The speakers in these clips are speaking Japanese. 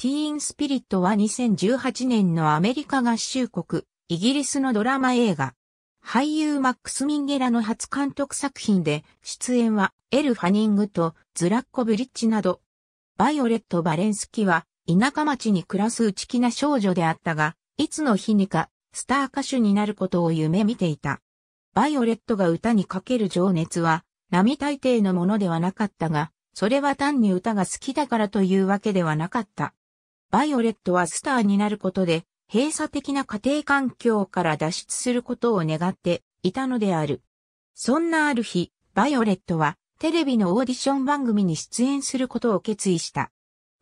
ティーンスピリットは2018年のアメリカ合衆国、イギリスのドラマ映画。俳優マックス・ミンゲラの初監督作品で、出演はエル・ファニングとズラッコ・ブリッジなど。バイオレット・バレンスキは、田舎町に暮らす内気な少女であったが、いつの日にか、スター歌手になることを夢見ていた。バイオレットが歌にかける情熱は、並大抵のものではなかったが、それは単に歌が好きだからというわけではなかった。バイオレットはスターになることで、閉鎖的な家庭環境から脱出することを願っていたのである。そんなある日、バイオレットはテレビのオーディション番組に出演することを決意した。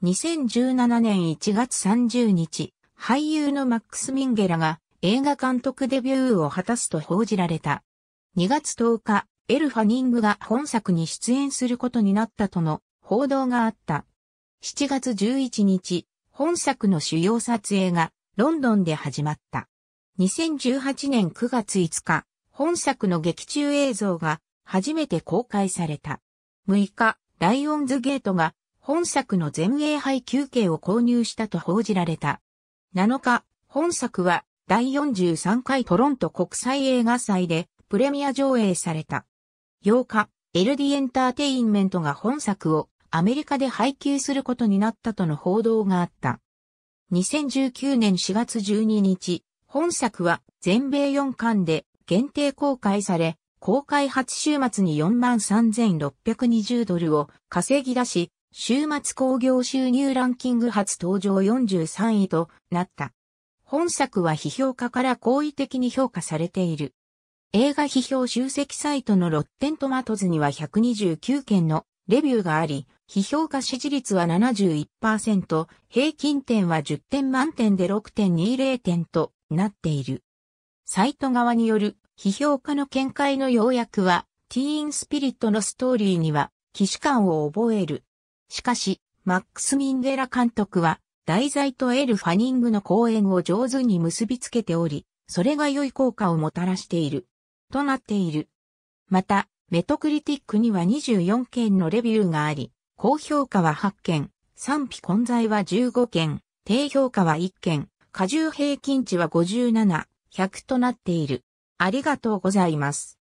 2017年1月30日、俳優のマックス・ミンゲラが映画監督デビューを果たすと報じられた。2月10日、エル・ファニングが本作に出演することになったとの報道があった。7月11日、本作の主要撮影がロンドンで始まった。2018年9月5日、本作の劇中映像が初めて公開された。6日、ライオンズゲートが本作の全英配休憩を購入したと報じられた。7日、本作は第43回トロント国際映画祭でプレミア上映された。8日、LD エンターテインメントが本作をアメリカで配給することになったとの報道があった。2019年4月12日、本作は全米4巻で限定公開され、公開初週末に43,620ドルを稼ぎ出し、週末興行収入ランキング初登場43位となった。本作は批評家から好意的に評価されている。映画批評集積サイトのロッテントマトズには129件のレビューがあり、批評家支持率は71%、平均点は10点満点で6.20点となっている。サイト側による批評家の見解の要約は、ティーンスピリットのストーリーには、既視感を覚える。しかし、マックス・ミンデラ監督は、題材とエル・ファニングの講演を上手に結びつけており、それが良い効果をもたらしている。となっている。また、メトクリティックには24件のレビューがあり、高評価は8件、賛否混在は15件、低評価は1件、過重平均値は57、100となっている。ありがとうございます。